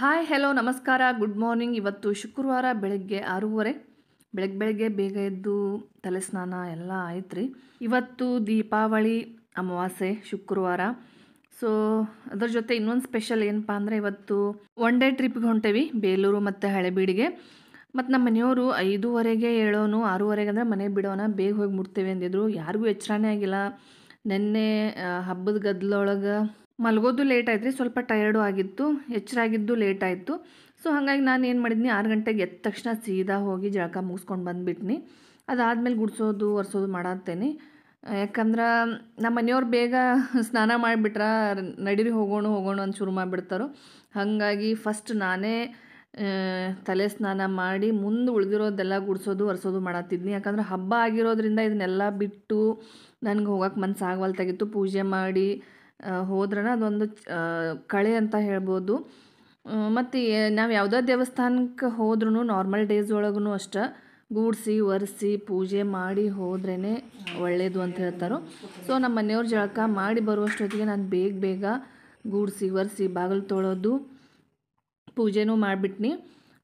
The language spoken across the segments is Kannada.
ಹಾಯ್ ಹೆಲೋ ನಮಸ್ಕಾರ ಗುಡ್ ಮಾರ್ನಿಂಗ್ ಇವತ್ತು ಶುಕ್ರವಾರ ಬೆಳಗ್ಗೆ ಆರೂವರೆ ಬೆಳಗ್ಗೆ ಬೆಳಗ್ಗೆ ಬೇಗ ಎದ್ದು ತಲೆ ಸ್ನಾನ ಎಲ್ಲ ಆಯ್ತು ರೀ ಇವತ್ತು ದೀಪಾವಳಿ ಅಮಾವಾಸ್ಯೆ ಶುಕ್ರವಾರ ಸೊ ಅದರ ಜೊತೆ ಇನ್ನೊಂದು ಸ್ಪೆಷಲ್ ಏನಪ್ಪ ಅಂದರೆ ಇವತ್ತು ಒನ್ ಡೇ ಟ್ರಿಪ್ಗೆ ಹೊಂಟೇವಿ ಬೇಲೂರು ಮತ್ತು ಹಳೆಬೀಡಿಗೆ ಮತ್ತು ನಮ್ಮ ಮನೆಯವರು ಐದೂವರೆಗೆ ಹೇಳೋನು ಆರೂವರೆಗೆ ಅಂದರೆ ಮನೆ ಬಿಡೋಣ ಬೇಗ ಹೋಗಿ ಮುಟ್ತೇವೆ ಅಂದಿದ್ರು ಯಾರಿಗೂ ಎಚ್ಚರನೇ ಆಗಿಲ್ಲ ನಿನ್ನೆ ಹಬ್ಬದ ಗದ್ದಲೊಳಗೆ ಮಲಗೋದು ಲೇಟ್ ಆಯ್ತು ರೀ ಸ್ವಲ್ಪ ಟಯರ್ಡು ಆಗಿತ್ತು ಎಚ್ಚರಾಗಿದ್ದು ಲೇಟ್ ಆಯಿತು ಸೊ ಹಾಗಾಗಿ ನಾನು ಏನು ಮಾಡಿದ್ನಿ ಆರು ಗಂಟೆಗೆ ಎದ್ದ ತಕ್ಷಣ ಸೀದಾ ಹೋಗಿ ಜಳಕ ಮುಗಿಸ್ಕೊಂಡು ಬಂದುಬಿಟ್ನಿ ಅದಾದಮೇಲೆ ಗುಡಿಸೋದು ಒರೆಸೋದು ಮಾಡತ್ತೇನೆ ಯಾಕಂದ್ರೆ ನಮ್ಮ ಮನೆಯವ್ರು ಬೇಗ ಸ್ನಾನ ಮಾಡಿಬಿಟ್ರ ನಡೀರಿ ಹೋಗೋಣ ಹೋಗೋಣ ಅಂತ ಶುರು ಮಾಡಿಬಿಡ್ತಾರೋ ಹಾಗಾಗಿ ಫಸ್ಟ್ ನಾನೇ ತಲೆ ಸ್ನಾನ ಮಾಡಿ ಮುಂದೆ ಉಳಿದಿರೋದೆಲ್ಲ ಗುಡಿಸೋದು ಒರೆಸೋದು ಮಾಡತ್ತಿದ್ನಿ ಯಾಕಂದ್ರೆ ಹಬ್ಬ ಆಗಿರೋದ್ರಿಂದ ಇದನ್ನೆಲ್ಲ ಬಿಟ್ಟು ನನಗೆ ಹೋಗೋಕೆ ತಗಿತ್ತು ಪೂಜೆ ಮಾಡಿ ಹೋದ್ರೆ ಅದೊಂದು ಕಳೆ ಅಂತ ಹೇಳ್ಬೋದು ಮತ್ತು ನಾವು ಯಾವುದೋ ದೇವಸ್ಥಾನಕ್ಕೆ ಹೋದ್ರೂ ನಾರ್ಮಲ್ ಡೇಸ್ ಒಳಗೂ ಅಷ್ಟೇ ಗೂಡಿಸಿ ಒರೆಸಿ ಪೂಜೆ ಮಾಡಿ ಹೋದ್ರೇ ಒಳ್ಳೆಯದು ಅಂತ ಹೇಳ್ತಾರೋ ಸೊ ನಮ್ಮ ಮನೆಯವ್ರ ಜಳಕ ಮಾಡಿ ಬರುವಷ್ಟೊತ್ತಿಗೆ ನಾನು ಬೇಗ ಬೇಗ ಗೂಡಿಸಿ ಒರೆಸಿ ಬಾಗಿಲು ತೊಳೋದು ಪೂಜೆನೂ ಮಾಡಿಬಿಟ್ನಿ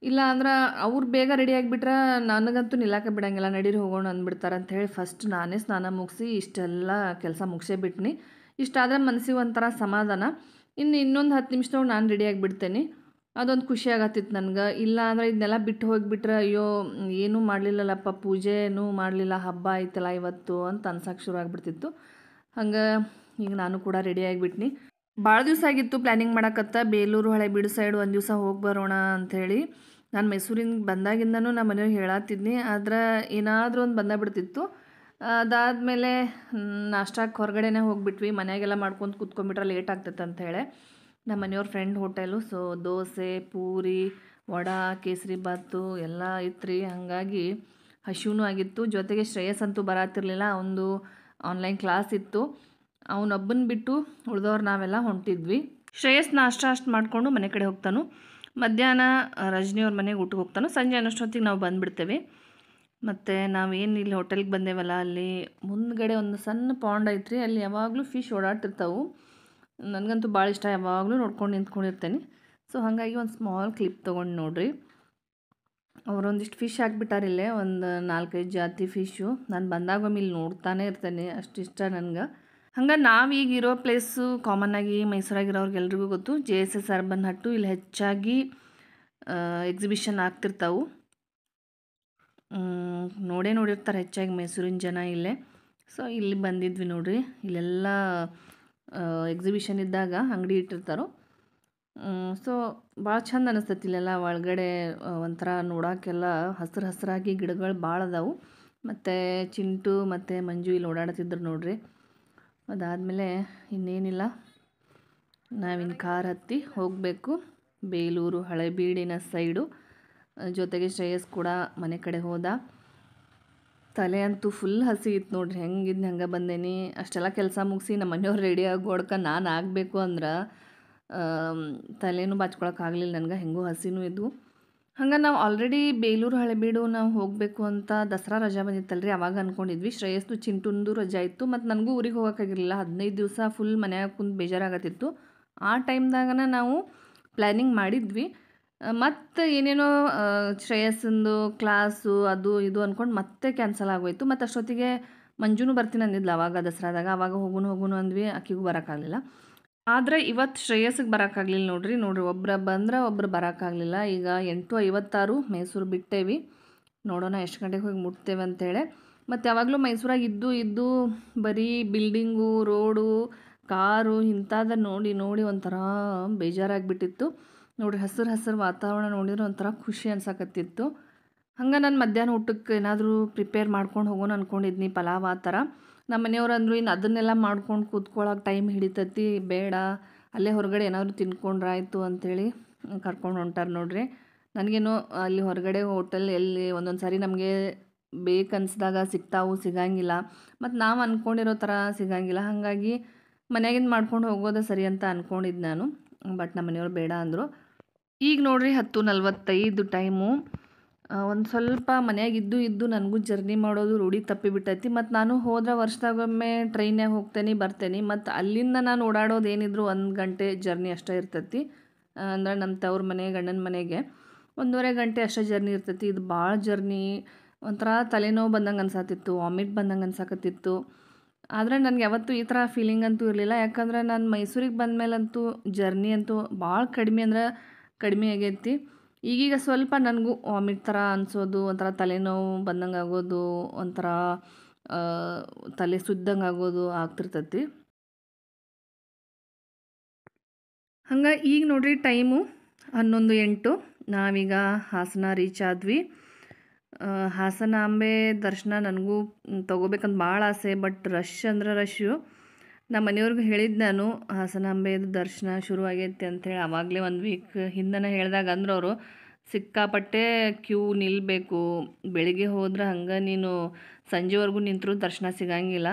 ಇಲ್ಲ ಅಂದ್ರೆ ಅವ್ರು ಬೇಗ ರೆಡಿ ಆಗಿಬಿಟ್ರೆ ನನಗಂತೂ ನಿಲ್ಲಕ್ಕೆ ಬಿಡೋಂಗಿಲ್ಲ ನಡೀರಿ ಹೋಗೋಣ ಅಂದ್ಬಿಡ್ತಾರೆ ಹೇಳಿ ಫಸ್ಟ್ ನಾನೇ ಸ್ನಾನ ಮುಗಿಸಿ ಇಷ್ಟೆಲ್ಲ ಕೆಲಸ ಮುಗಿಸೇ ಬಿಟ್ನಿ ಇಷ್ಟಾದರೆ ಮನಸ್ಸಿಗೆ ಒಂಥರ ಸಮಾಧಾನ ಇನ್ನು ಇನ್ನೊಂದು ಹತ್ತು ನಿಮಿಷದೊಳಗೆ ನಾನು ರೆಡಿಯಾಗಿಬಿಡ್ತೇನೆ ಅದೊಂದು ಖುಷಿ ಆಗತ್ತಿತ್ತು ನನಗೆ ಇಲ್ಲ ಅಂದರೆ ಇದನ್ನೆಲ್ಲ ಬಿಟ್ಟು ಹೋಗಿಬಿಟ್ರೆ ಅಯ್ಯೋ ಏನೂ ಮಾಡಲಿಲ್ಲಲ್ಲಪ್ಪ ಪೂಜೆನೂ ಮಾಡಲಿಲ್ಲ ಹಬ್ಬ ಆಯ್ತಲ್ಲ ಇವತ್ತು ಅಂತ ಅನ್ಸಕ್ಕೆ ಶುರು ಆಗಿಬಿಡ್ತಿತ್ತು ಹಂಗೆ ಈಗ ನಾನು ಕೂಡ ರೆಡಿಯಾಗಿಬಿಟ್ನಿ ಭಾಳ ದಿವಸ ಆಗಿತ್ತು ಪ್ಲ್ಯಾನಿಂಗ್ ಮಾಡಕತ್ತ ಬೇಲೂರು ಹಳೆ ಬೀಡು ಸೈಡ್ ಒಂದು ದಿವಸ ಹೋಗಿ ಬರೋಣ ಅಂಥೇಳಿ ನಾನು ಮೈಸೂರಿಂದ ಬಂದಾಗಿಂದನೂ ನಮ್ಮ ಮನೆಯವ್ರು ಹೇಳತ್ತಿದ್ನಿ ಆದ್ರೆ ಏನಾದರೂ ಒಂದು ಬಂದಾಗ್ಬಿಡ್ತಿತ್ತು ಅದಾದಮೇಲೆ ನಾಷ್ಟಾಕ್ಕೆ ಹೊರಗಡೆನೇ ಹೋಗಿಬಿಟ್ವಿ ಮನೆಯಾಗೆಲ್ಲ ಮಾಡ್ಕೊಂಡು ಕೂತ್ಕೊಂಡ್ಬಿಟ್ರೆ ಲೇಟ್ ಆಗ್ತೈತೆ ಅಂತ ನಮ್ಮ ಮನೆಯವ್ರ friend hotel so dosa puri vada kesari bath ಎಲ್ಲ ಇತ್ತು ರೀ ಹಾಗಾಗಿ ಹಸಿವೂ ಆಗಿತ್ತು ಜೊತೆಗೆ ಶ್ರೇಯಸ್ ಅಂತೂ ಬರತ್ತಿರಲಿಲ್ಲ ಅವನದು ಆನ್ಲೈನ್ ಕ್ಲಾಸ್ ಇತ್ತು ಅವನೊಬ್ಬನ ಬಿಟ್ಟು ಉಳಿದವ್ರು ನಾವೆಲ್ಲ ಹೊಂಟಿದ್ವಿ ಶ್ರೇಯಸ್ ನಾಷ್ಟ ಅಷ್ಟು ಮಾಡಿಕೊಂಡು ಮನೆ ಕಡೆ ಹೋಗ್ತಾನು ಮಧ್ಯಾಹ್ನ ರಜನಿಯವ್ರ ಮನೆಗೆ ಊಟಕ್ಕೆ ಹೋಗ್ತಾನು ಸಂಜೆ ಅನ್ನೋಷ್ಟೊತ್ತಿಗೆ ನಾವು ಬಂದುಬಿಡ್ತೇವೆ ಮತ್ತು ನಾವೇನು ಇಲ್ಲಿ ಹೋಟೆಲ್ಗೆ ಬಂದೇವಲ್ಲ ಅಲ್ಲಿ ಮುಂದ್ಗಡೆ ಒಂದು ಸಣ್ಣ ಪಾಂಡ್ ಐತ್ರಿ ಅಲ್ಲಿ ಯಾವಾಗಲೂ ಫಿಶ್ ಓಡಾಡ್ತಿರ್ತಾವೆ ನನಗಂತೂ ಭಾಳ ಇಷ್ಟ ಯಾವಾಗಲೂ ನೋಡ್ಕೊಂಡು ನಿಂತ್ಕೊಂಡಿರ್ತೇನೆ ಸೊ ಹಾಗಾಗಿ ಒಂದು ಸ್ಮಾಲ್ ಕ್ಲಿಪ್ ತೊಗೊಂಡು ನೋಡ್ರಿ ಅವರೊಂದಿಷ್ಟು ಫಿಶ್ ಇಲ್ಲೇ ಒಂದು ನಾಲ್ಕೈದು ಜಾತಿ ಫಿಶು ನಾನು ಬಂದಾಗ ಒಮ್ಮೆ ಇಲ್ಲಿ ನೋಡ್ತಾನೆ ಇರ್ತೇನೆ ಇಷ್ಟ ನನಗೆ ಹಂಗೆ ನಾವೀಗಿರೋ ಪ್ಲೇಸು ಕಾಮನ್ನಾಗಿ ಮೈಸೂರಾಗಿರೋರಿಗೆಲ್ರಿಗೂ ಗೊತ್ತು J S S urban Haat ಇಲ್ಲಿ ಹೆಚ್ಚಾಗಿ ಎಕ್ಸಿಬಿಷನ್ ಆಗ್ತಿರ್ತಾವೆ ನೋಡೇ ನೋಡಿರ್ತಾರೆ ಹೆಚ್ಚಾಗಿ ಮೈಸೂರಿನ ಜನ ಇಲ್ಲೇ ಸೊ ಇಲ್ಲಿ ಬಂದಿದ್ವಿ ನೋಡ್ರಿ ಇಲ್ಲೆಲ್ಲ ಎಕ್ಸಿಬಿಷನ್ ಇದ್ದಾಗ ಅಂಗಡಿ ಇಟ್ಟಿರ್ತಾರೋ ಸೊ ಭಾಳ ಚಂದ ಅನಿಸ್ತೈತಿ ಇಲ್ಲೆಲ್ಲ ಒಳಗಡೆ ಒಂಥರ ನೋಡೋಕ್ಕೆಲ್ಲ ಹಸಿರು ಹಸಿರಾಗಿ ಗಿಡಗಳು ಭಾಳ ಅದಾವು ಮತ್ತು ಚಿಂಟು ಮತ್ತು ಮಂಜು ಇಲ್ಲಿ ಓಡಾಡ್ತಿದ್ರು ನೋಡ್ರಿ ಅದಾದಮೇಲೆ ಇನ್ನೇನಿಲ್ಲ ನಾವಿನ್ನು ಕಾರ್ ಹತ್ತಿ ಹೋಗಬೇಕು ಬೇಲೂರು ಹಳೆಬೀಡಿನ ಸೈಡು ಜೊತೆಗೆ ಶ್ರೇಯಸ್ ಕೂಡ ಮನೆ ಕಡೆ ಹೋದ ತಲೆ ಅಂತೂ ಫುಲ್ ಹಸಿ ಇತ್ತು ನೋಡ್ರಿ ಹೆಂಗಿದ್ ಹಂಗೆ ಬಂದೇನಿ ಅಷ್ಟೆಲ್ಲ ಕೆಲಸ ಮುಗಿಸಿ ನಮ್ಮ ಮನೆಯವ್ರು ರೆಡಿ ಆಗೋಡ್ಕ ನಾನು ಆಗಬೇಕು ಅಂದ್ರೆ ತಲೆನೂ ಬಾಚ್ಕೊಳಕ್ಕಾಗಲಿಲ್ಲ ನನಗೆ ಹೆಂಗೂ ಹಸಿನೂ ಇದ್ವು ಹಂಗೆ ನಾವು ಆಲ್ರೆಡಿ ಬೇಲೂರು ಹಳೆಬೀಡು ನಾವು ಹೋಗಬೇಕು ಅಂತ ದಸರಾ ರಜಾ ಬಂದಿತ್ತಲ್ರಿ ಅವಾಗ ಅಂದ್ಕೊಂಡಿದ್ವಿ ಶ್ರೇಯಸ್ದು ಚಿಂಟುಂದು ರಜಾ ಇತ್ತು ಮತ್ತು ನನಗೂ ಊರಿಗೆ ಹೋಗೋಕ್ಕಾಗಿರಲಿಲ್ಲ ಹದಿನೈದು ದಿವಸ ಫುಲ್ ಮನೆಯಾಗ ಕುಂದು ಬೇಜಾರಾಗತ್ತಿತ್ತು ಆ ಟೈಮ್ದಾಗನ ನಾವು ಪ್ಲ್ಯಾನಿಂಗ್ ಮಾಡಿದ್ವಿ ಮತ್ತು ಏನೇನೋ ಶ್ರೇಯಸ್ಸಿಂದು ಕ್ಲಾಸು ಅದು ಇದು ಅಂದ್ಕೊಂಡು ಮತ್ತೆ ಕ್ಯಾನ್ಸಲ್ ಆಗೋಯಿತು ಮತ್ತು ಅಷ್ಟೊತ್ತಿಗೆ ಮಂಜುನು ಬರ್ತೀನಿ ಅಂದಿದ್ಲು ಅವಾಗ ದಸರಾದಾಗ ಅವಾಗ ಹೋಗುನು ಹೋಗುನು ಅಂದ್ವಿ ಅಕ್ಕಿಗೂ ಬರೋಕ್ಕಾಗಲಿಲ್ಲ ಆದರೆ ಇವತ್ತು ಶ್ರೇಯಸ್ಸಿಗೆ ಬರೋಕ್ಕಾಗಲಿಲ್ಲ ನೋಡ್ರಿ ನೋಡ್ರಿ ಒಬ್ಬರ ಬಂದ್ರೆ ಒಬ್ಬರು ಬರೋಕ್ಕಾಗಲಿಲ್ಲ ಈಗ ಎಂಟು ಐವತ್ತಾರು ಮೈಸೂರು ಬಿಟ್ಟೇವಿ ನೋಡೋಣ ಎಷ್ಟು ಗಂಟೆಗೆ ಹೋಗಿ ಮುಟ್ತೇವೆ ಅಂತೇಳಿ ಮತ್ತು ಯಾವಾಗಲೂ ಮೈಸೂರಾಗ ಇದ್ದು ಇದ್ದು ಬರೀ ಬಿಲ್ಡಿಂಗು ರೋಡು ಕಾರು ಇಂಥದ್ದು ನೋಡಿ ನೋಡಿ ಒಂಥರ ಬೇಜಾರಾಗಿಬಿಟ್ಟಿತ್ತು ನೋಡಿರಿ ಹಸಿರು ಹಸಿರು ವಾತಾವರಣ ನೋಡಿದ್ರೆ ಒಂಥರ ಖುಷಿ ಅನ್ಸಕತ್ತಿತ್ತು ಹಂಗೆ ನಾನು ಮಧ್ಯಾಹ್ನ ಊಟಕ್ಕೆ ಏನಾದರೂ ಪ್ರಿಪೇರ್ ಮಾಡ್ಕೊಂಡು ಹೋಗೋಣ ಅಂದ್ಕೊಂಡಿದ್ನಿ ಪಲಾವ್ ಆ ಥರ ನಮ್ಮ ಮನೆಯವ್ರು ಅಂದರು ಇನ್ನು ಅದನ್ನೆಲ್ಲ ಮಾಡ್ಕೊಂಡು ಕೂತ್ಕೊಳ್ಳೋಕೆ ಟೈಮ್ ಹಿಡಿತೈತಿ ಬೇಡ ಅಲ್ಲೇ ಹೊರಗಡೆ ಏನಾದರೂ ತಿನ್ಕೊಂಡ್ರಾಯಿತು ಅಂಥೇಳಿ ಕರ್ಕೊಂಡು ಹೊಂಟಾರೆ ನೋಡ್ರಿ ನನಗೇನು ಅಲ್ಲಿ ಹೊರಗಡೆ ಹೋಟೆಲ್ ಎಲ್ಲಿ ಒಂದೊಂದು ಸಾರಿ ನಮಗೆ ಬೇಕನ್ಸ್ದಾಗ ಸಿಗ್ತಾವು ಸಿಗಂಗಿಲ್ಲ ಮತ್ತು ನಾವು ಅಂದ್ಕೊಂಡಿರೋ ಥರ ಸಿಗಂಗಿಲ್ಲ ಹಾಗಾಗಿ ಮನೆಯಾಗಿಂದ ಮಾಡ್ಕೊಂಡು ಹೋಗೋದೇ ಸರಿ ಅಂತ ಅಂದ್ಕೊಂಡಿದ್ದು ನಾನು ಬಟ್ ನಮ್ಮ ಮನೆಯವ್ರು ಬೇಡ ಅಂದರು ಈಗ ನೋಡ್ರಿ ಹತ್ತು ನಲ್ವತ್ತೈದು ಟೈಮು ಒಂದು ಸ್ವಲ್ಪ ಮನೆಯಾಗ ಇದ್ದು ಇದ್ದು ನನಗೂ ಜರ್ನಿ ಮಾಡೋದು ರೂಢಿ ಬಿಟ್ಟೈತಿ ಮತ್ತು ನಾನು ಹೋದ್ರೆ ವರ್ಷದಾಗೊಮ್ಮೆ ಟ್ರೈನ್ಯಾಗ ಹೋಗ್ತೇನೆ ಬರ್ತೇನೆ ಮತ್ತು ಅಲ್ಲಿಂದ ನಾನು ಓಡಾಡೋದು ಏನಿದ್ರು ಒಂದು ಗಂಟೆ ಜರ್ನಿ ಅಷ್ಟೇ ಇರ್ತೈತಿ ಅಂದರೆ ನಮ್ಮ ತವ್ರ ಮನೆ ಗಂಡನ ಮನೆಗೆ ಒಂದೂವರೆ ಗಂಟೆ ಅಷ್ಟೇ ಜರ್ನಿ ಇರ್ತೈತಿ ಇದು ಭಾಳ ಜರ್ನಿ ಒಂಥರ ತಲೆನೋವು ಬಂದಂಗೆ ಅನ್ಸಾತಿತ್ತು ವಾಮಿಟ್ ಬಂದಂಗೆ ಅನ್ಸಾಕತ್ತಿತ್ತು ಆದರೆ ನನಗೆ ಯಾವತ್ತೂ ಈ ಥರ ಫೀಲಿಂಗ್ ಅಂತೂ ಇರಲಿಲ್ಲ ಯಾಕಂದ್ರೆ ನಾನು ಮೈಸೂರಿಗೆ ಮೇಲಂತೂ ಜರ್ನಿ ಅಂತೂ ಭಾಳ ಕಡಿಮೆ ಅಂದ್ರೆ ಕಡಿಮೆ ಆಗೈತಿ ಈಗೀಗ ಸ್ವಲ್ಪ ನನಗೂ ವಾಮಿಟ್ ಥರ ಅನಿಸೋದು ಒಂಥರ ತಲೆನೋವು ಬಂದಂಗೆ ಆಗೋದು ಒಂಥರ ತಲೆ ಸುದ್ದಂಗೆ ಆಗೋದು ಆಗ್ತಿರ್ತೈತಿ ಹಂಗೆ ಈಗ ನೋಡ್ರಿ ಟೈಮು ಹನ್ನೊಂದು ಎಂಟು ನಾವೀಗ ಹಾಸನ ರೀಚ್ ಆದ್ವಿ ಹಾಸನ ಅಂಬೆ ದರ್ಶನ ನನಗೂ ತೊಗೋಬೇಕಂತ ಭಾಳ ಆಸೆ ಬಟ್ ರಶ್ ಅಂದರೆ ರಶ್ಶು ನಮ್ಮ ಮನೆಯವ್ರಿಗೂ ಹೇಳಿದ್ದು ನಾನು ಹಾಸನಾಂಬೆದು ದರ್ಶನ ಶುರುವಾಗೈತೆ ಅಂಥೇಳಿ ಆವಾಗಲೇ ಒಂದು ವೀಕ್ ಹಿಂದನ ಹೇಳಿದಾಗ ಅಂದ್ರೆ ಅವರು ಸಿಕ್ಕಾಪಟ್ಟೆ ಕ್ಯೂ ನಿಲ್ಲಬೇಕು ಬೆಳಿಗ್ಗೆ ಹೋದ್ರೆ ಹಂಗೆ ನೀನು ಸಂಜೆವರೆಗೂ ನಿಂತರೂ ದರ್ಶನ ಸಿಗಂಗಿಲ್ಲ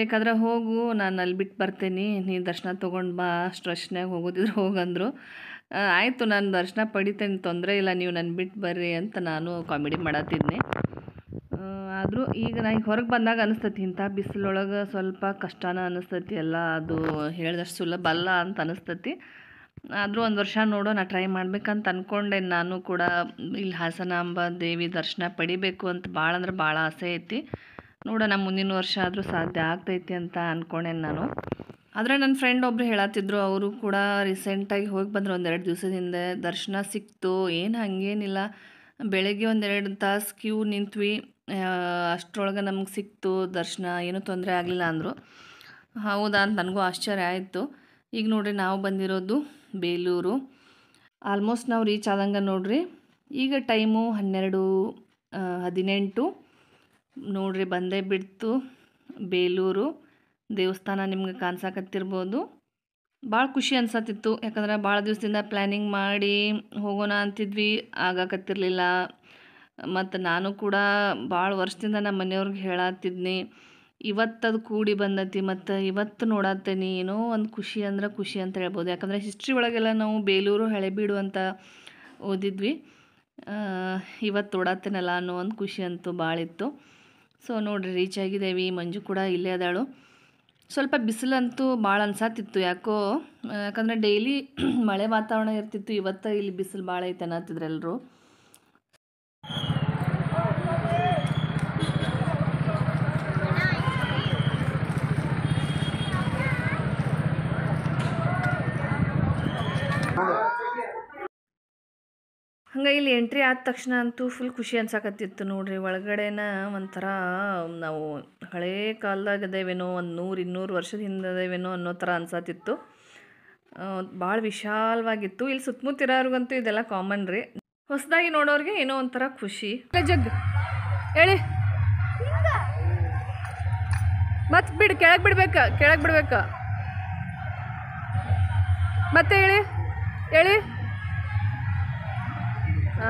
ಬೇಕಾದ್ರೆ ಹೋಗು ನಾನು ಅಲ್ಲಿ ಬಿಟ್ಟು ಬರ್ತೇನೆ ನೀನು ದರ್ಶನ ತೊಗೊಂಡು ಬಾ ಅಷ್ಟು ರಶ್ನಾಗ ಹೋಗೋದಿದ್ರೆ ಹೋಗಂದ್ರು ಆಯಿತು ನಾನು ದರ್ಶನ ಪಡಿತೇನೆ ತೊಂದರೆ ಇಲ್ಲ ನೀವು ನನ್ನ ಬಿಟ್ಟು ಬರ್ರಿ ಅಂತ ನಾನು ಕಾಮಿಡಿ ಮಾಡತ್ತಿದ್ನಿ ಹೋದ್ರು ಈಗ ನನಗೆ ಹೊರಗೆ ಬಂದಾಗ ಅನಿಸ್ತೈತಿ ಇಂಥ ಬಿಸಿಲೊಳಗೆ ಸ್ವಲ್ಪ ಕಷ್ಟನ ಅನಿಸ್ತೈತಿ ಎಲ್ಲ ಅದು ಹೇಳಿದಷ್ಟು ಸುಲಭ ಅಲ್ಲ ಅಂತ ಅನಿಸ್ತೈತಿ ಆದರೂ ಒಂದು ವರ್ಷ ನೋಡೋ ನಾ ಟ್ರೈ ಮಾಡ್ಬೇಕಂತ ಅಂದ್ಕೊಂಡೆ ನಾನು ಕೂಡ ಇಲ್ಲಿ ಹಾಸನಾಂಬ ದೇವಿ ದರ್ಶನ ಪಡಿಬೇಕು ಅಂತ ಭಾಳ ಅಂದ್ರೆ ಭಾಳ ಆಸೆ ಐತಿ ನೋಡೋಣ ಮುಂದಿನ ವರ್ಷ ಆದರೂ ಸಾಧ್ಯ ಆಗ್ತೈತಿ ಅಂತ ಅಂದ್ಕೊಂಡೇನೆ ನಾನು ಆದರೆ ನನ್ನ ಫ್ರೆಂಡ್ ಒಬ್ರು ಹೇಳತ್ತಿದ್ರು ಅವರು ಕೂಡ ರೀಸೆಂಟಾಗಿ ಹೋಗಿ ಬಂದರು ಒಂದೆರಡು ದಿವಸದಿಂದ ದರ್ಶನ ಸಿಕ್ತು ಏನು ಹಂಗೇನಿಲ್ಲ ಬೆಳಗ್ಗೆ ಒಂದೆರಡು ತಾಸು ಕ್ಯೂ ನಿಂತ್ವಿ ಅಷ್ಟರೊಳಗೆ ನಮಗೆ ಸಿಕ್ತು ದರ್ಶನ ಏನೂ ತೊಂದರೆ ಆಗಲಿಲ್ಲ ಅಂದರು ಹೌದಾ ಅಂತ ನನಗೂ ಆಶ್ಚರ್ಯ ಆಯಿತು ಈಗ ನೋಡಿರಿ ನಾವು ಬಂದಿರೋದು ಬೇಲೂರು ಆಲ್ಮೋಸ್ಟ್ ನಾವು ರೀಚ್ ಆದಂಗೆ ನೋಡ್ರಿ ಈಗ ಟೈಮು ಹನ್ನೆರಡು ಹದಿನೆಂಟು ನೋಡಿರಿ ಬಂದೇ ಬಿಡ್ತು ಬೇಲೂರು ದೇವಸ್ಥಾನ ನಿಮ್ಗೆ ಕಾಣಿಸಾಕತ್ತಿರ್ಬೋದು ಭಾಳ ಖುಷಿ ಅನ್ಸತ್ತಿತ್ತು ಯಾಕಂದ್ರೆ ಭಾಳ ದಿವಸದಿಂದ ಪ್ಲ್ಯಾನಿಂಗ್ ಮಾಡಿ ಹೋಗೋಣ ಅಂತಿದ್ವಿ ಆಗಕತ್ತಿರಲಿಲ್ಲ ಮತ್ತು ನಾನು ಕೂಡ ಭಾಳ ವರ್ಷದಿಂದ ನಮ್ಮ ಮನೆಯವ್ರಿಗೆ ಹೇಳತ್ತಿದ್ನಿ ಇವತ್ತದು ಕೂಡಿ ಬಂದತಿ ಮತ್ತು ಇವತ್ತು ನೋಡತ್ತೇನೆ ಏನೋ ಒಂದು ಖುಷಿ ಅಂದ್ರೆ ಖುಷಿ ಅಂತ ಹೇಳ್ಬೋದು ಯಾಕಂದರೆ ಹಿಸ್ಟ್ರಿ ಒಳಗೆಲ್ಲ ನಾವು ಬೇಲೂರು ಹಳೆಬೀಡು ಅಂತ ಓದಿದ್ವಿ ಇವತ್ತು ನೋಡತ್ತೇನಲ್ಲ ಅನ್ನೋ ಒಂದು ಖುಷಿ ಅಂತೂ ಭಾಳ ಇತ್ತು ಸೊ ನೋಡಿರಿ ರೀಚ್ ಆಗಿದ್ದೇವೆ ಮಂಜು ಕೂಡ ಇಲ್ಲೇ ಅದಾಳು ಸ್ವಲ್ಪ ಬಿಸಿಲಂತೂ ಭಾಳ ಅನ್ಸಾತಿತ್ತು ಯಾಕೋ ಯಾಕಂದರೆ ಡೈಲಿ ಮಳೆ ವಾತಾವರಣ ಇರ್ತಿತ್ತು ಇವತ್ತು ಇಲ್ಲಿ ಬಿಸಿಲು ಭಾಳ ಐತೆ ಅನ್ನತ್ತಿದ್ರು ಎಲ್ಲರೂ ಹಂಗೆ ಇಲ್ಲಿ ಎಂಟ್ರಿ ಆದ ತಕ್ಷಣ ಅಂತೂ ಫುಲ್ ಖುಷಿ ಅನ್ಸಕತ್ತಿತ್ತು ನೋಡ್ರಿ ಒಳಗಡೆನ ಒಂಥರ ನಾವು ಹಳೇ ಕಾಲದಾಗದೇವೇನೋ ಒಂದು ನೂರು ಇನ್ನೂರು ವರ್ಷದ ಹಿಂದದೇವೇನೋ ಅನ್ನೋ ಥರ ಅನ್ಸತ್ತಿತ್ತು ಭಾಳ ವಿಶಾಲವಾಗಿತ್ತು ಇಲ್ಲಿ ಸುತ್ತಮುತ್ತ ಇರೋರಿಗಂತೂ ಇದೆಲ್ಲ ಕಾಮನ್ ರೀ ಹೊಸದಾಗಿ ನೋಡೋರಿಗೆ ಏನೋ ಒಂಥರ ಖುಷಿ ಜಗ್ ಹೇಳಿ ಮತ್ತೆ ಬಿಡು ಕೆಳಗೆ ಬಿಡ್ಬೇಕ ಕೆಳಗೆ ಬಿಡ್ಬೇಕ ಮತ್ತೆ ಹೇಳಿ ಹೇಳಿ ಹಂಗ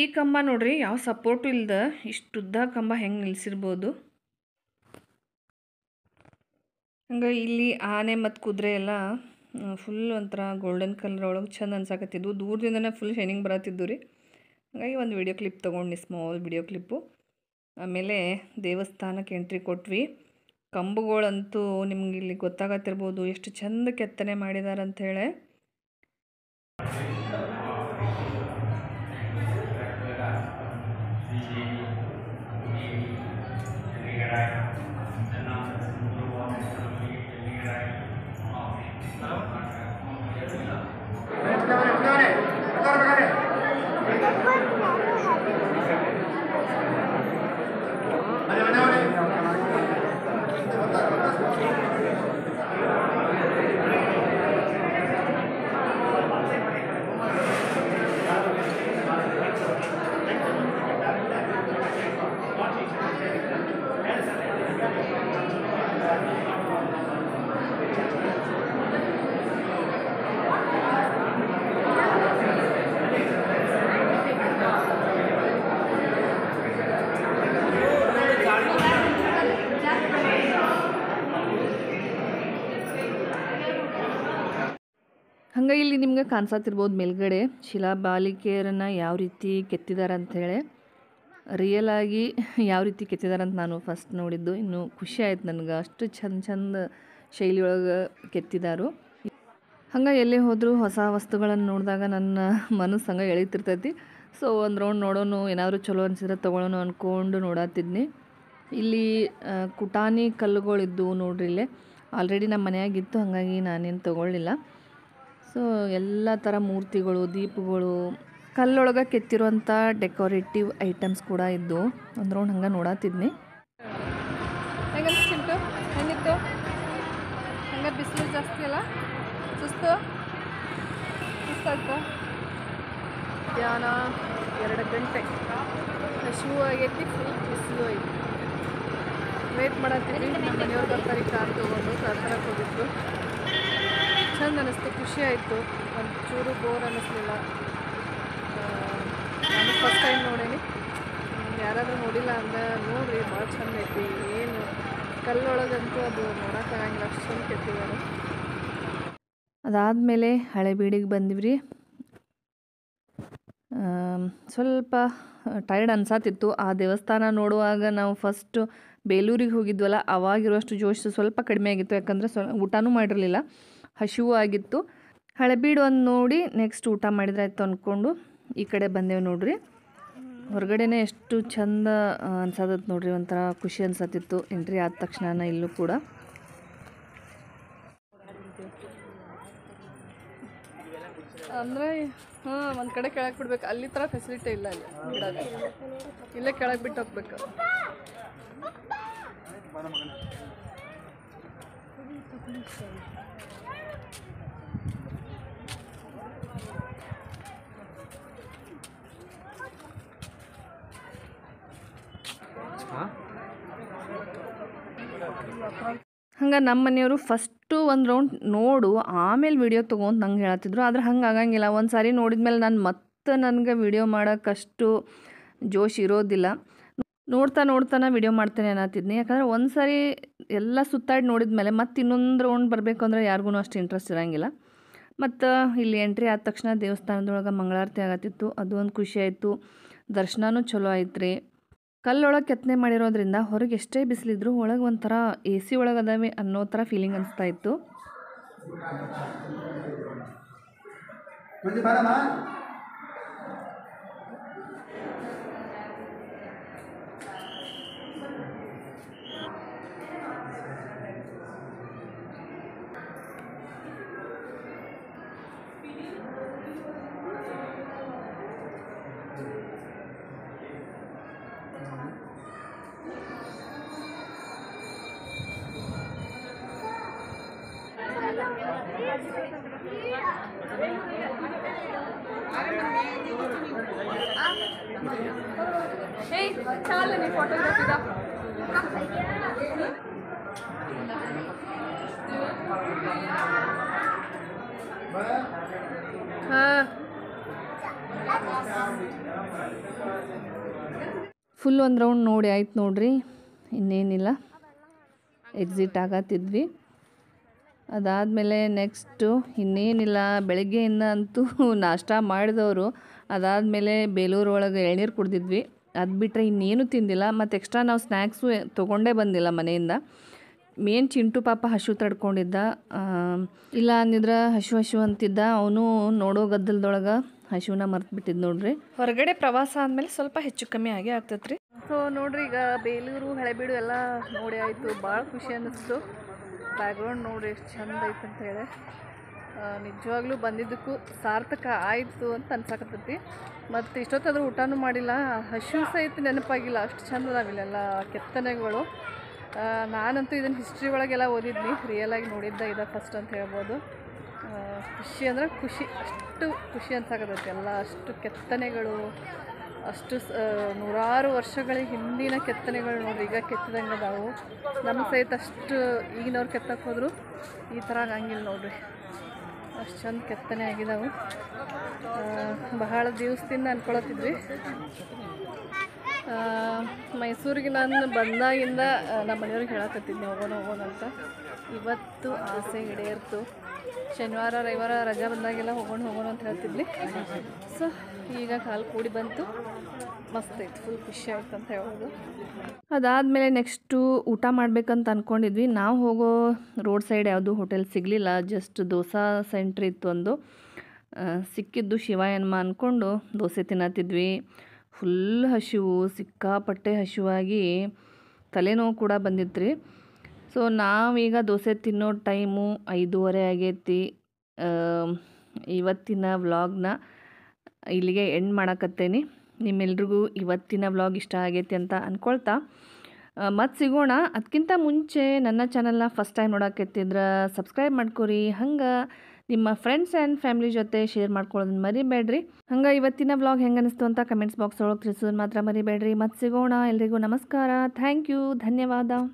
ಈ ಕಂಬ ನೋಡ್ರಿ ಯಾವ ಸಪೋರ್ಟು ಇಲ್ಲದ ಇಷ್ಟು ಉದ್ದ ಕಂಬ ಹೆಂಗೆ ನಿಲ್ಸಿರ್ಬೋದು ಹಂಗ ಇಲ್ಲಿ ಆನೆ ಮತ್ತು ಕುದುರೆ ಎಲ್ಲ ಫುಲ್ ಒಂಥರ ಗೋಲ್ಡನ್ ಕಲರ್ ಒಳಗೆ ಚಂದ ಅನ್ಸಾಕತ್ತಿದ್ವು ದೂರದಿಂದನೇ ಫುಲ್ ಶೈನಿಂಗ್ ಬರತ್ತಿದ್ದು ರೀ ಹಂಗಾಗಿ ಒಂದು ವಿಡಿಯೋ ಕ್ಲಿಪ್ ತೊಗೊಂಡು ಸ್ಮಾಲ್ ವಿಡಿಯೋ ಕ್ಲಿಪ್ಪು ಆಮೇಲೆ ದೇವಸ್ಥಾನಕ್ಕೆ ಎಂಟ್ರಿ ಕೊಟ್ವಿ ಕಂಬುಗಳಂತೂ ನಿಮ್ಗೆ ಇಲ್ಲಿ ಗೊತ್ತಾಗತ್ತಿರ್ಬೋದು ಎಷ್ಟು ಚಂದ ಕೆತ್ತನೆ ಮಾಡಿದ್ದಾರೆ ಹಂಗೆ ಇಲ್ಲಿ ನಿಮ್ಗೆ ಕಾಣಿಸತ್ತಿರ್ಬೋದು ಮೇಲ್ಗಡೆ ಶಿಲಾ ಬಾಲಿಕೆಯರನ್ನು ಯಾವ ರೀತಿ ಕೆತ್ತಿದ್ದಾರೆ ಅಂಥೇಳಿ ರಿಯಲ್ ಆಗಿ ಯಾವ ರೀತಿ ಕೆತ್ತಿದ್ದಾರೆ ಅಂತ ನಾನು ಫಸ್ಟ್ ನೋಡಿದ್ದು ಇನ್ನು ಖುಷಿ ಆಯ್ತು ನನಗೆ ಅಷ್ಟು ಚಂದ ಚಂದ ಶೈಲಿಯೊಳಗೆ ಕೆತ್ತಿದಾರು ಹಂಗೆ ಎಲ್ಲೇ ಹೋದರೂ ಹೊಸ ವಸ್ತುಗಳನ್ನು ನೋಡಿದಾಗ ನನ್ನ ಮನಸ್ಸು ಹಂಗೆ ಎಳಿತಿರ್ತೈತಿ ಸೊ ಒಂದು ರೌಂಡ್ ನೋಡೋನು ಏನಾದರೂ ಚಲೋ ಅನಿಸಿದ್ರೆ ತೊಗೊಳೋನು ಅಂದ್ಕೊಂಡು ನೋಡತ್ತಿದ್ನಿ ಇಲ್ಲಿ ಕುಟಾನಿ ಕಲ್ಲುಗಳಿದ್ದು ನೋಡ್ರಿ ಇಲ್ಲೇ ಆಲ್ರೆಡಿ ನಮ್ಮ ಮನೆಯಾಗಿತ್ತು ಹಾಗಾಗಿ ನಾನೇನು ತೊಗೊಳ್ಳಿಲ್ಲ ಸೊ ಎಲ್ಲ ಥರ ಮೂರ್ತಿಗಳು ದೀಪಗಳು ಕಲ್ಲೊಳಗೆ ಕೆತ್ತಿರುವಂಥ ಡೆಕೋರೇಟಿವ್ ಐಟಮ್ಸ್ ಕೂಡ ಇದ್ದು ಒಂದು ರೌಂಡ್ ಹಂಗೆ ನೋಡತ್ತಿದ್ನಿ ಹೆಂಗಿತ್ತು ಹೆಂಗಿತ್ತು ಹಂಗೆ ಬಿಸಿಲು ಜಾಸ್ತಿ ಅಲ್ಲ ಸುಸ್ತು ಸುಸ್ತಾಯ್ತು ಮಧ್ಯಾಹ್ನ ಎರಡು ಗಂಟೆ ಶೂ ಆಗೈತಿ ಫುಲ್ ಬಿಸಿಲು ಐತಿ ವೇಟ್ ಮಾಡತ್ತೀವಿ ನಮ್ಮ ಮನೆಯವ್ರು ಬರ್ತಾರೆ ಕಾರ್ ತೊಗೊಂಡು ಸರ್ಕಾರಕ್ಕೆ ಹೋಗಿದ್ದು ಚಂದ ಅನ್ನಿಸ್ತು ಖುಷಿ ಆಯಿತು ಒಂಚೂರು ಬೋರ್ ಅನ್ನಿಸ್ಲಿಲ್ಲ ನಾನು ಫಸ್ಟ್ ಟೈಮ್ ನೋಡೇನಿ ಯಾರಾದರೂ ನೋಡಿಲ್ಲ ಅಂದ್ರೆ ನೋಡ್ರಿ ಭಾಳ ಚಂದ ಐತಿ ಏನು ಕಲ್ಲೊಳಗಂತೂ ಅದು ನೋಡೋಕ್ಕಾಗಂಗಿಲ್ಲ ಅಷ್ಟು ಚಂದ ಕೆತ್ತಿದ್ದಾರೆ ಅದಾದಮೇಲೆ ಹಳೆಬೀಡಿಗೆ ಬಂದಿವ್ರಿ ಸ್ವಲ್ಪ ಟೈರ್ಡ್ ಅನ್ಸಾತಿತ್ತು ಆ ದೇವಸ್ಥಾನ ನೋಡುವಾಗ ನಾವು ಫಸ್ಟು ಬೇಲೂರಿಗೆ ಹೋಗಿದ್ವಲ್ಲ ಅವಾಗಿರುವಷ್ಟು ಜೋಶ್ ಸ್ವಲ್ಪ ಕಡಿಮೆ ಆಗಿತ್ತು ಯಾಕಂದರೆ ಸ್ವ ಊಟನೂ ಮಾಡಿರಲಿಲ್ಲ ಹಸಿವು ಆಗಿತ್ತು ಹಳೆಬೀಡು ಒಂದು ನೋಡಿ ನೆಕ್ಸ್ಟ್ ಊಟ ಮಾಡಿದ್ರೆ ಆಯ್ತು ಅಂದ್ಕೊಂಡು ಈ ಕಡೆ ಬಂದೆವು ನೋಡ್ರಿ ಹೊರಗಡೆನೇ ಎಷ್ಟು ಚಂದ ಅನ್ಸದತ್ತು ನೋಡ್ರಿ ಒಂಥರ ಖುಷಿ ಅನ್ಸತ್ತಿತ್ತು ಎಂಟ್ರಿ ಆದ ತಕ್ಷಣ ಇಲ್ಲೂ ಕೂಡ ಅಂದ್ರೆ ಹಾಂ ಒಂದು ಕಡೆ ಕೆಳಗೆ ಬಿಡ್ಬೇಕು ಅಲ್ಲಿ ಥರ ಫೆಸಿಲಿಟಿ ಇಲ್ಲ ಅಲ್ಲಿ ಇಲ್ಲೇ ಕೆಳಗೆ ಬಿಟ್ಟು ಹೋಗ್ಬೇಕು ಹಂಗೆ ನಮ್ಮ ಮನೆಯವರು ಫಸ್ಟು ಒಂದು ರೌಂಡ್ ನೋಡು ಆಮೇಲೆ ವಿಡಿಯೋ ಅಂತ ನಂಗೆ ಹೇಳತ್ತಿದ್ರು ಆದ್ರೆ ಹಂಗೆ ಆಗಂಗಿಲ್ಲ ಒಂದು ಸಾರಿ ನೋಡಿದ್ಮೇಲೆ ನಾನು ಮತ್ತೆ ನನಗೆ ವಿಡಿಯೋ ಮಾಡೋಕ್ಕಷ್ಟು ಜೋಶ್ ಇರೋದಿಲ್ಲ ನೋಡ್ತಾ ನೋಡ್ತಾನೆ ವಿಡಿಯೋ ಮಾಡ್ತೇನೆ ಅನ್ನತ್ತಿದ್ನಿ ಯಾಕಂದರೆ ಒಂದು ಸಾರಿ ಎಲ್ಲ ಸುತ್ತಾಡಿ ನೋಡಿದ್ಮೇಲೆ ಮತ್ತೆ ಇನ್ನೊಂದು ರೌಂಡ್ ಬರಬೇಕು ಅಂದರೆ ಯಾರಿಗೂ ಅಷ್ಟು ಇಂಟ್ರೆಸ್ಟ್ ಇರೋಂಗಿಲ್ಲ ಮತ್ತು ಇಲ್ಲಿ ಎಂಟ್ರಿ ಆದ ತಕ್ಷಣ ದೇವಸ್ಥಾನದೊಳಗೆ ಮಂಗಳಾರತಿ ಆಗತ್ತಿತ್ತು ಅದು ಒಂದು ಖುಷಿ ಆಯಿತು ದರ್ಶನವೂ ಚಲೋ ಆಯ್ತು ರೀ ಕಲ್ಲೊಳಗೆ ಕೆತ್ತನೆ ಮಾಡಿರೋದ್ರಿಂದ ಹೊರಗೆ ಎಷ್ಟೇ ಬಿಸಿಲಿದ್ರೂ ಒಳಗೆ ಒಂಥರ ಎ ಸಿ ಒಳಗೆ ಅದಾವೆ ಅನ್ನೋ ಥರ ಫೀಲಿಂಗ್ ಅನಿಸ್ತಾ ಇತ್ತು ಫೋಟೋ ಫುಲ್ ಒಂದು ರೌಂಡ್ ನೋಡಿ ಆಯ್ತು ನೋಡ್ರಿ ಇನ್ನೇನಿಲ್ಲ ಎಕ್ಸಿಟ್ ಆಗತ್ತಿದ್ವಿ ಅದಾದಮೇಲೆ ನೆಕ್ಸ್ಟು ಇನ್ನೇನಿಲ್ಲ ಬೆಳಗ್ಗೆಯಿಂದ ಅಂತೂ ನಾಷ್ಟ ಮಾಡಿದವರು ಅದಾದಮೇಲೆ ಬೇಲೂರು ಒಳಗೆ ಎಳ್ನೀರು ಕುಡ್ದಿದ್ವಿ ಅದು ಬಿಟ್ಟರೆ ಇನ್ನೇನು ತಿಂದಿಲ್ಲ ಮತ್ತು ಎಕ್ಸ್ಟ್ರಾ ನಾವು ಸ್ನ್ಯಾಕ್ಸು ತೊಗೊಂಡೇ ಬಂದಿಲ್ಲ ಮನೆಯಿಂದ ಮೇನ್ ಚಿಂಟು ಪಾಪ ಹಶು ತಡ್ಕೊಂಡಿದ್ದ ಇಲ್ಲ ಅಂದಿದ್ರೆ ಹಸು ಹಶು ಅಂತಿದ್ದ ಅವನು ನೋಡೋ ಗದ್ದಲದೊಳಗೆ ಮರ್ತು ಬಿಟ್ಟಿದ್ ನೋಡ್ರಿ ಹೊರಗಡೆ ಪ್ರವಾಸ ಆದಮೇಲೆ ಸ್ವಲ್ಪ ಹೆಚ್ಚು ಕಮ್ಮಿ ಆಗೇ ಆಗ್ತತ್ರಿ ಸೊ ನೋಡ್ರಿ ಈಗ ಬೇಲೂರು ಹಳೆಬೀಡು ಎಲ್ಲ ನೋಡಿ ಆಯಿತು ಭಾಳ ಖುಷಿ ಅನ್ನಿಸ್ತು ಬ್ಯಾಕ್ಗ್ರೌಂಡ್ ನೋಡ್ರಿ ಎಷ್ಟು ಚಂದ ಐತೆ ಅಂತ ಹೇಳಿ ನಿಜವಾಗ್ಲೂ ಬಂದಿದ್ದಕ್ಕೂ ಸಾರ್ಥಕ ಆಯಿತು ಅಂತ ಅನ್ಸಕತ್ತೈತಿ ಮತ್ತು ಇಷ್ಟೊತ್ತಾದರೂ ಊಟನೂ ಮಾಡಿಲ್ಲ ಹಸು ಸಹಿತ ನೆನಪಾಗಿಲ್ಲ ಅಷ್ಟು ಚಂದ ಎಲ್ಲ ಕೆತ್ತನೆಗಳು ನಾನಂತೂ ಇದನ್ನು ಹಿಸ್ಟ್ರಿ ಒಳಗೆಲ್ಲ ಓದಿದ್ನಿ ರಿಯಲಾಗಿ ನೋಡಿದ್ದೆ ಇದೆ ಫಸ್ಟ್ ಅಂತ ಹೇಳ್ಬೋದು ಖುಷಿ ಅಂದರೆ ಖುಷಿ ಅಷ್ಟು ಖುಷಿ ಅನ್ಸಕತ್ತೈತಿ ಎಲ್ಲ ಅಷ್ಟು ಕೆತ್ತನೆಗಳು ಅಷ್ಟು ನೂರಾರು ವರ್ಷಗಳ ಹಿಂದಿನ ಕೆತ್ತನೆಗಳು ನೋಡಿ ಈಗ ಕೆತ್ತದಂಗೆ ಅದಾವು ನಮ್ಮ ಸಹಿತ ಅಷ್ಟು ಈಗಿನವ್ರು ಕೆತ್ತಕ್ಕೆ ಹೋದ್ರು ಈ ಥರ ಹಂಗಿಲ್ಲ ನೋಡಿರಿ ಅಷ್ಟು ಚಂದ ಕೆತ್ತನೆ ಆಗಿದಾವೆ ಬಹಳ ದಿವಸದಿಂದ ಅನ್ಕೊಳತ್ತಿದ್ವಿ ಮೈಸೂರಿಗೆ ನಾನು ಬಂದಾಗಿಂದ ನಮ್ಮ ಮನೆಯವ್ರಿಗೆ ಹೇಳಕತ್ತಿದ್ದೆ ಹೋಗೋಣ ಹೋಗೋಣ ಅಂತ ಇವತ್ತು ಆಸೆ ಹಿಡಿಯರ್ತು ಶನಿವಾರ ರವಿವಾರ ರಜಾ ಬಂದಾಗೆಲ್ಲ ಹೋಗೋಣ ಹೋಗೋಣ ಅಂತ ಹೇಳ್ತಿದ್ವಿ ಸೊ ಈಗ ಕಾಲು ಕೂಡಿ ಬಂತು ಮಸ್ತ್ ಆಯ್ತು ಫುಲ್ ಖುಷಿ ಆಯ್ತು ಅಂತ ಹೇಳೋದು ಅದಾದಮೇಲೆ ನೆಕ್ಸ್ಟು ಊಟ ಮಾಡ್ಬೇಕಂತ ಅಂದ್ಕೊಂಡಿದ್ವಿ ನಾವು ಹೋಗೋ ರೋಡ್ ಸೈಡ್ ಯಾವುದು ಹೋಟೆಲ್ ಸಿಗಲಿಲ್ಲ ಜಸ್ಟ್ ದೋಸಾ ಸೆಂಟ್ರ್ ಇತ್ತು ಒಂದು ಸಿಕ್ಕಿದ್ದು ಶಿವಾಯನ್ಮ ಅಂದ್ಕೊಂಡು ದೋಸೆ ತಿನ್ನತ್ತಿದ್ವಿ ಫುಲ್ ಹಸಿವು ಸಿಕ್ಕಾಪಟ್ಟೆ ಹಸಿವಾಗಿ ತಲೆನೋವು ಕೂಡ ಬಂದಿತ್ತು ಸೊ ನಾವೀಗ ದೋಸೆ ತಿನ್ನೋ ಟೈಮು ಐದೂವರೆ ಆಗೈತಿ ಇವತ್ತಿನ ವ್ಲಾಗ್ನ ಇಲ್ಲಿಗೆ ಎಂಡ್ ಮಾಡಕತ್ತೇನಿ ನಿಮ್ಮೆಲ್ರಿಗೂ ಇವತ್ತಿನ ವ್ಲಾಗ್ ಇಷ್ಟ ಆಗೈತಿ ಅಂತ ಅಂದ್ಕೊಳ್ತಾ ಮತ್ತೆ ಸಿಗೋಣ ಅದಕ್ಕಿಂತ ಮುಂಚೆ ನನ್ನ ಚಾನಲ್ನ ಫಸ್ಟ್ ಟೈಮ್ ನೋಡೋಕೆತ್ತಿದ್ರೆ ಸಬ್ಸ್ಕ್ರೈಬ್ ಮಾಡ್ಕೊರಿ ಹಂಗೆ ನಿಮ್ಮ ಫ್ರೆಂಡ್ಸ್ ಆ್ಯಂಡ್ ಫ್ಯಾಮಿಲಿ ಜೊತೆ ಶೇರ್ ಮಾಡ್ಕೊಳ್ಳೋದನ್ನ ಮರಿಬೇಡ್ರಿ ಹಂಗೆ ಇವತ್ತಿನ ವ್ಲಾಗ್ ಹೆಂಗೆ ಅನಿಸ್ತು ಅಂತ ಕಮೆಂಟ್ಸ್ ಬಾಕ್ಸ್ ಒಳಗೆ ತಿಳಿಸೋದು ಮಾತ್ರ ಮರಿಬೇಡ್ರಿ ಮತ್ತೆ ಸಿಗೋಣ ಎಲ್ರಿಗೂ ನಮಸ್ಕಾರ ಥ್ಯಾಂಕ್ ಯು ಧನ್ಯವಾದ